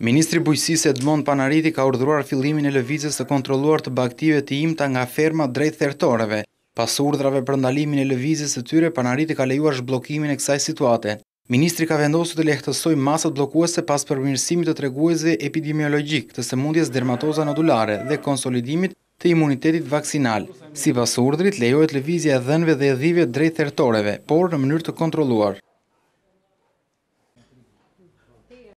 Ministri Bujësis Edmond Panariti ka urdhruar fillimin e lëvizës të kontroluar të baktive të imta nga ferma drejt thertoreve. Pas urdhrave për ndalimin e lëvizës të tyre, Panariti ka lejuar shblokimin e kësaj situate. Ministri ka vendosu të lehtësoj masat blokuese pas përmirësimit të treguese epidemiologjik të sëmundjes dermatoza nodulare dhe konsolidimit të imunitetit vaksinal. Si pas urdrit, lejojt lëvizja e dhenve dhe edhive drejt thertoreve, por në mënyrë të kontroluar.